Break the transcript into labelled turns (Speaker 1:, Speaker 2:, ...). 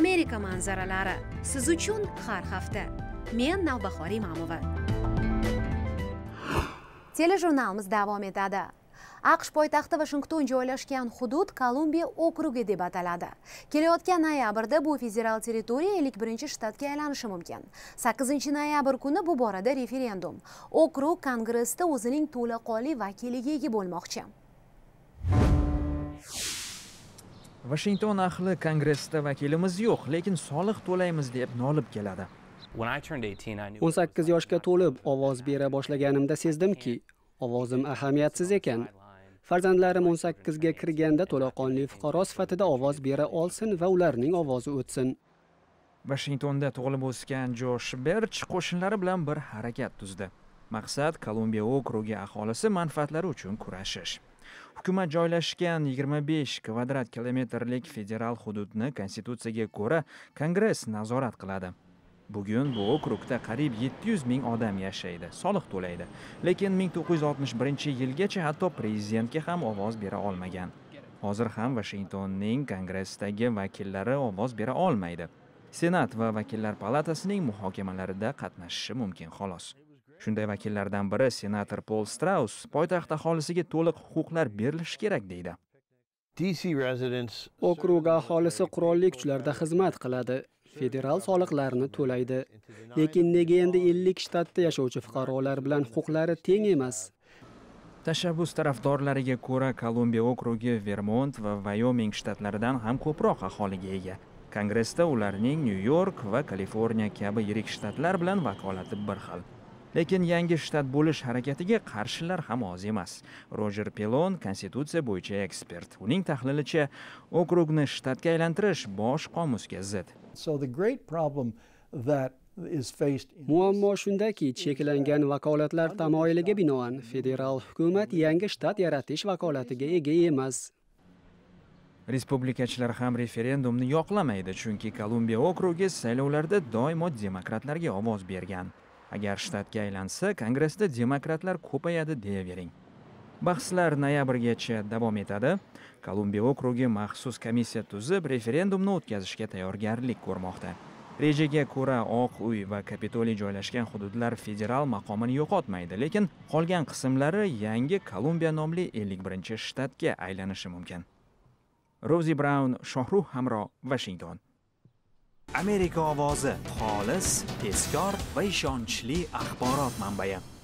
Speaker 1: amerika manzaralari siz uchun har hafta men navbahor imomova telejurnalimiz davom etadi aqsh poytaxti vashington joylashgan hudud kolumbiya okrugi deb ataladi kelayotgan noyabrda bu federal territoriya birinchi shtatga aylanishi mumkin 8 noyabr kuni bu borada referendum okrug kongressda o'zining to'laqonli vakiliga ega bo'lmoqchi
Speaker 2: Washington ahli kongressda vakilimiz yo'q, lekin soliq to'laymiz deb nolib keladi. 18
Speaker 3: yoshga to'lib ovoz bera boshlaganimda sezdimki, ovozim ahamiyatsiz ekan. Farzandlarim 18 ga kirganda to'laqonli fuqaro sifatida ovoz bera olsin va ularning ovozi o'tsin.
Speaker 2: Washingtonda tug'ilib o'sgan Josh Berch qo'shinlari bilan bir harakat tuzdi. Maqsad Kolumbiya okrugi aholisi manfaatlari uchun kurashish. hukumat joylashgan 25 kvadrat kilometrlik federal hududni konstitutsiyaga ko'ra kongress nazorat qiladi bugun bu okrugda qariyb 700 ming odam yashaydi soliq to'laydi lekin 1961 yilgacha hatto prezidentga ham ovoz bera olmagan hozir ham vashingtonning kongressdagi vakillari ovoz bera olmaydi senat va vakillar palatasining muhokamalarida qatnashishi mumkin xolos shunday vakillardan biri senator pol straus poytaxt aholisiga to'liq huquqlar berilishi kerak deydi
Speaker 3: okrug aholisi qurolli kuchlarda xizmat qiladi federal soliqlarni to'laydi lekin nega endi 50 shtatda yashovchi fuqarolar bilan huquqlari
Speaker 2: teng emas tashabbus tarafdorlariga ko'ra kolumbiya okrugi vermont va vayoming shtatlaridan ham ko'proq aholiga ega kongressda ularning nyu york va kaliforniya kabi yirik shtatlar bilan vakolati bir xil lekin yangi shtat bo'lish harakatiga qarshilar ham oz emas rojer pelon konstitutsiya bo'yicha ekspert uning tahlilicha okrugni shtatga aylantirish bosh qomusga zid
Speaker 3: so the great problem that muammo shundaki cheklangan vakolatlar tamoyiliga binoan federal hukumat yangi shtat yaratish vakolatiga ega emas
Speaker 2: respublikachilar ham referendumni yoqlamaydi chunki kolumbiya okrugi saylovlarda doimo demokratlarga ovoz bergan agar shtatga aylansa kongressda demokratlar ko'payadi deyavering bahslar noyabrgacha davom etadi kolumbiya okrugi maxsus komissiya tuzib referendumni o'tkazishga tayyorgarlik ko'rmoqda rejaga ko'ra oq uy va kapitoliy joylashgan hududlar federal maqomini yo'qotmaydi lekin qolgan qismlari yangi kolumbiya nomli 51 shtatga aylanishi mumkin rozi braun shohruh hamro vashington amerika ovozi xolis tezkor va ishonchli axborot manbai